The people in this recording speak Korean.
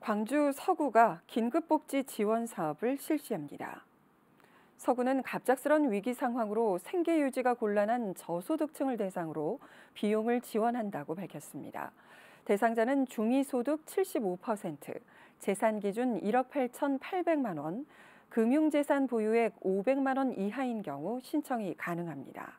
광주 서구가 긴급복지 지원 사업을 실시합니다. 서구는 갑작스런 위기 상황으로 생계 유지가 곤란한 저소득층을 대상으로 비용을 지원한다고 밝혔습니다. 대상자는 중위소득 75%, 재산 기준 1억 8,800만 원, 금융재산 보유액 500만 원 이하인 경우 신청이 가능합니다.